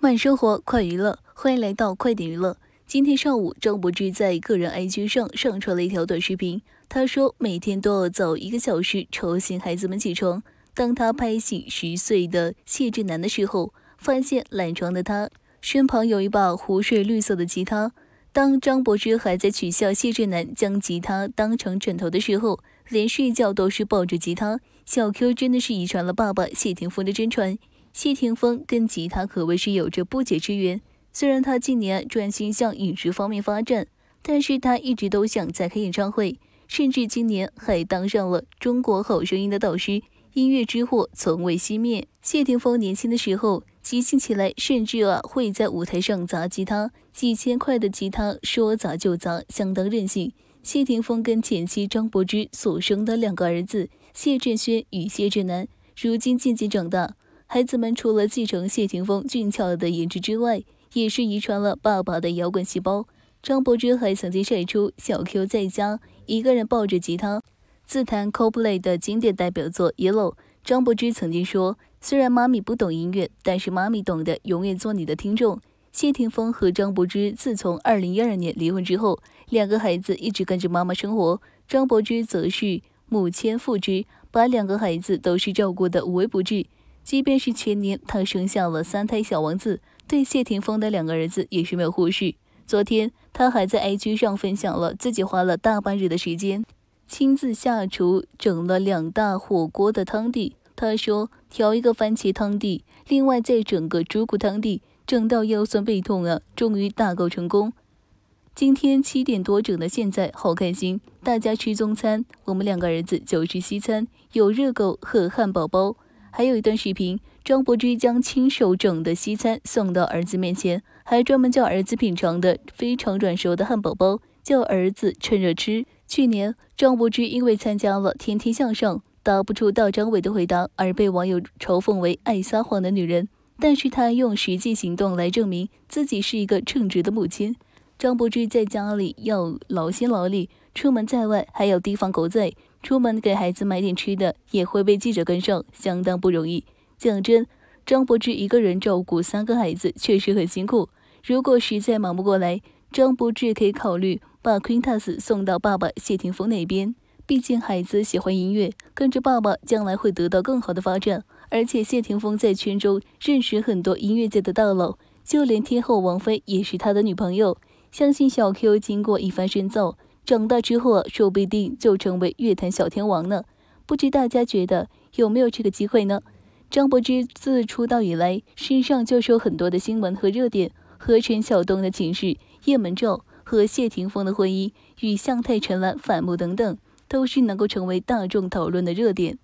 慢生活，快娱乐，欢迎来到快点娱乐。今天上午，张柏芝在个人 IG 上上传了一条短视频。他说每天都要早一个小时吵醒孩子们起床。当他拍醒十岁的谢志南的时候，发现懒床的他身旁有一把湖水绿色的吉他。当张柏芝还在取笑谢志南将吉他当成枕头的时候，连睡觉都是抱着吉他，小 Q 真的是遗传了爸爸谢霆锋的真传。谢霆锋跟吉他可谓是有着不解之缘，虽然他近年专心向影视方面发展，但是他一直都想再开演唱会，甚至今年还当上了中国好声音的导师。音乐之火从未熄灭。谢霆锋年轻的时候，即兴起来甚至啊会在舞台上砸吉他，几千块的吉他说砸就砸，相当任性。谢霆锋跟前妻张柏芝所生的两个儿子谢振轩与谢震南，如今渐渐长大。孩子们除了继承谢霆锋俊俏的颜值之外，也是遗传了爸爸的摇滚细胞。张柏芝还曾经晒出小 Q 在家一个人抱着吉他，自弹 c o p l a y 的经典代表作《Yellow》。张柏芝曾经说：“虽然妈咪不懂音乐，但是妈咪懂得永远做你的听众。”谢霆锋和张柏芝自从二零一二年离婚之后，两个孩子一直跟着妈妈生活。张柏芝则是母亲父之，把两个孩子都是照顾的无微不至。即便是前年她生下了三胎小王子，对谢霆锋的两个儿子也是没有忽视。昨天她还在 IG 上分享了自己花了大半日的时间亲自下厨，整了两大火锅的汤底。她说调一个番茄汤底，另外再整个猪骨汤底。整到腰酸背痛啊，终于大购成功。今天七点多整的，现在好开心。大家吃中餐，我们两个儿子就吃西餐，有热狗和汉堡包。还有一段视频，张柏芝将亲手整的西餐送到儿子面前，还专门叫儿子品尝的非常软熟的汉堡包，叫儿子趁热吃。去年张柏芝因为参加了《天天向上》，答不出大张伟的回答而被网友嘲讽为爱撒谎的女人。但是他用实际行动来证明自己是一个称职的母亲。张柏芝在家里要劳心劳力，出门在外还要提防狗仔。出门给孩子买点吃的，也会被记者跟上，相当不容易。讲真，张柏芝一个人照顾三个孩子，确实很辛苦。如果实在忙不过来，张柏芝可以考虑把 Quintas 送到爸爸谢霆锋那边。毕竟孩子喜欢音乐，跟着爸爸将来会得到更好的发展。而且谢霆锋在圈中认识很多音乐界的大佬，就连天后王菲也是他的女朋友。相信小 Q 经过一番深造，长大之后啊，说不定就成为乐坛小天王呢。不知大家觉得有没有这个机会呢？张柏芝自出道以来，身上就有很多的新闻和热点，和陈晓东的情事、叶门照，和谢霆锋的婚姻、与向太陈岚反目等等，都是能够成为大众讨论的热点。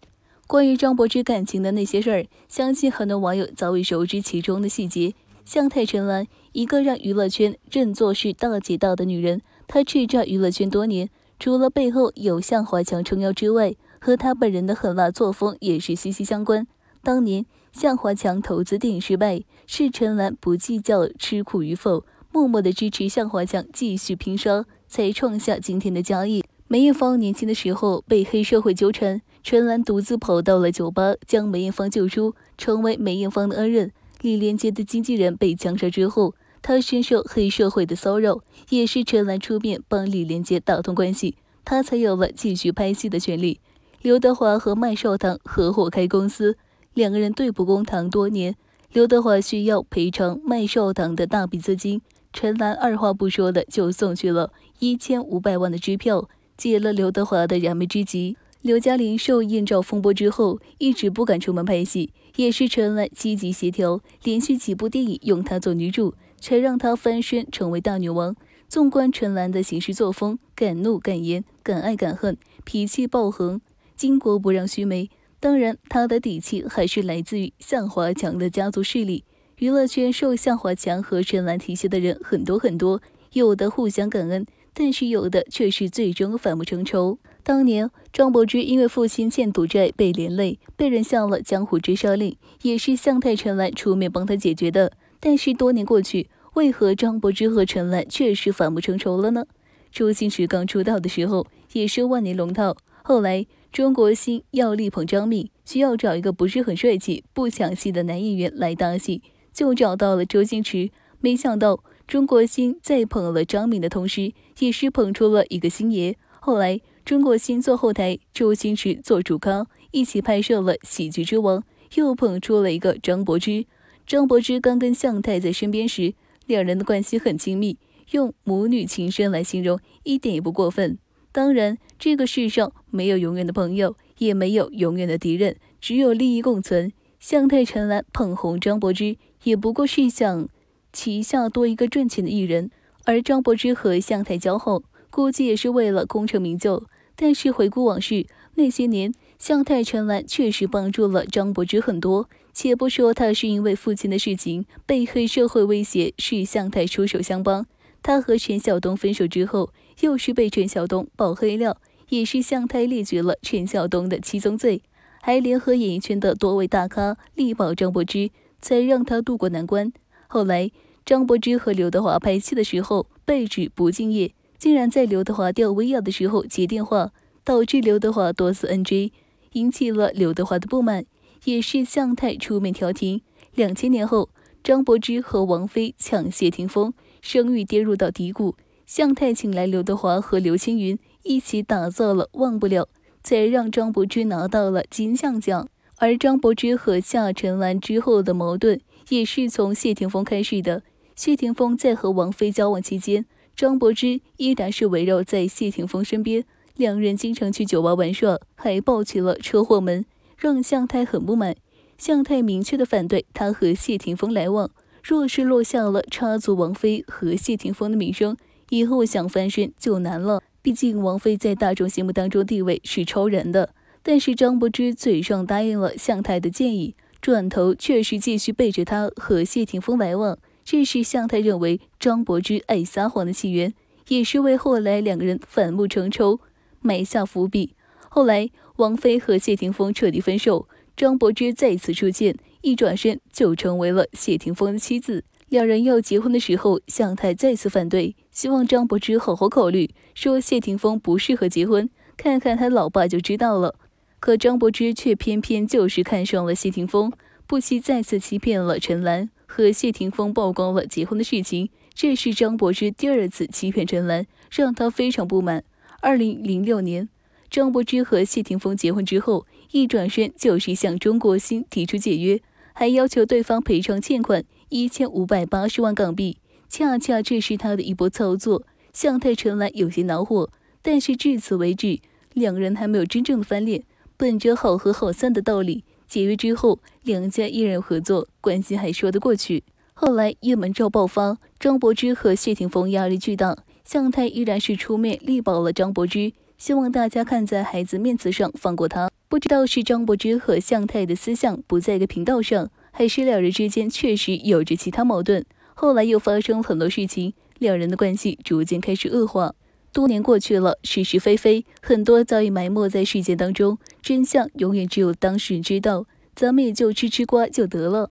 关于张柏芝感情的那些事儿，相信很多网友早已熟知其中的细节。向太陈岚，一个让娱乐圈认作是大姐大的女人，她叱咤娱乐圈多年，除了背后有向华强撑腰之外，和她本人的狠辣作风也是息息相关。当年向华强投资电影失败，是陈岚不计较吃苦与否，默默的支持向华强继续拼杀，才创下今天的佳绩。梅艳芳年轻的时候被黑社会纠缠，陈兰独自跑到了酒吧，将梅艳芳救出，成为梅艳芳的恩人。李连杰的经纪人被枪杀之后，他深受黑社会的骚扰，也是陈兰出面帮李连杰打通关系，他才有了继续拍戏的权利。刘德华和麦少棠合伙开公司，两个人对簿公堂多年，刘德华需要赔偿麦少棠的大笔资金，陈兰二话不说的就送去了一千五百万的支票。解了刘德华的燃眉之急。刘嘉玲受艳照风波之后，一直不敢出门拍戏，也是陈岚积极协调，连续几部电影用她做女主，才让她翻身成为大女王。纵观陈岚的行事作风，敢怒敢言，敢爱敢恨，脾气爆横，巾帼不让须眉。当然，她的底气还是来自于向华强的家族势力。娱乐圈受向华强和陈岚提携的人很多很多，有的互相感恩。但是有的却是最终反目成仇。当年张柏芝因为父亲欠赌债被连累，被人下了江湖追杀令，也是向太陈岚出面帮他解决的。但是多年过去，为何张柏芝和陈岚确实反目成仇了呢？周星驰刚出道的时候也是万年龙套，后来中国星要力捧张敏，需要找一个不是很帅气、不抢戏的男演员来搭戏，就找到了周星驰，没想到。中国星在捧了张敏的同时，也是捧出了一个星爷。后来，中国星做后台，周星驰做主咖，一起拍摄了《喜剧之王》，又捧出了一个张柏芝。张柏芝刚跟向太在身边时，两人的关系很亲密，用母女情深来形容一点也不过分。当然，这个世上没有永远的朋友，也没有永远的敌人，只有利益共存。向太陈岚捧红张柏芝，也不过是想。旗下多一个赚钱的艺人，而张柏芝和向太交好，估计也是为了功成名就。但是回顾往事，那些年向太陈岚确实帮助了张柏芝很多。且不说她是因为父亲的事情被黑社会威胁，是向太出手相帮；她和陈晓东分手之后，又是被陈晓东爆黑料，也是向太列举了陈晓东的七宗罪，还联合演艺圈的多位大咖力保张柏芝，才让她渡过难关。后来，张柏芝和刘德华拍戏的时候，被指不敬业，竟然在刘德华吊威亚的时候接电话，导致刘德华多次 NG，引起了刘德华的不满，也是向太出面调停。两千年后，张柏芝和王菲抢谢霆锋，声誉跌入到低谷，向太请来刘德华和刘青云一起打造了《忘不了》，才让张柏芝拿到了金像奖。而张柏芝和夏晨岚之后的矛盾。也是从谢霆锋开始的。谢霆锋在和王菲交往期间，张柏芝依然是围绕在谢霆锋身边，两人经常去酒吧玩耍，还抱起了车祸门，让向太很不满。向太明确的反对他和谢霆锋来往，若是落下了插足王菲和谢霆锋的名声，以后想翻身就难了。毕竟王菲在大众心目当中地位是超然的，但是张柏芝嘴上答应了向太的建议。转头却是继续背着他和谢霆锋来往，这是向太认为张柏芝爱撒谎的起源，也是为后来两个人反目成仇埋下伏笔。后来王菲和谢霆锋彻底分手，张柏芝再次出现，一转身就成为了谢霆锋的妻子。两人要结婚的时候，向太再次反对，希望张柏芝好好考虑，说谢霆锋不适合结婚，看看他老爸就知道了。可张柏芝却偏偏就是看上了谢霆锋，不惜再次欺骗了陈岚，和谢霆锋曝光了结婚的事情。这是张柏芝第二次欺骗陈岚，让她非常不满。二零零六年，张柏芝和谢霆锋结婚之后，一转身就是向中国星提出解约，还要求对方赔偿欠款一千五百八十万港币。恰恰这是他的一波操作，向太陈岚有些恼火，但是至此为止，两人还没有真正的翻脸。本着好合好散的道理，解约之后两家依然合作，关系还说得过去。后来叶门照爆发，张柏芝和谢霆锋压力巨大，向太依然是出面力保了张柏芝，希望大家看在孩子面子上放过他。不知道是张柏芝和向太的思想不在一个频道上，还是两人之间确实有着其他矛盾。后来又发生很多事情，两人的关系逐渐开始恶化。多年过去了，是是非非很多早已埋没在事件当中，真相永远只有当事人知道，咱们也就吃吃瓜就得了。